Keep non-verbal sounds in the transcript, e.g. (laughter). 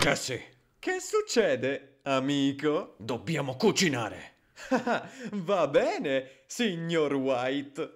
Jesse! Eh che succede, amico? Dobbiamo cucinare! (laughs) Va bene, signor White!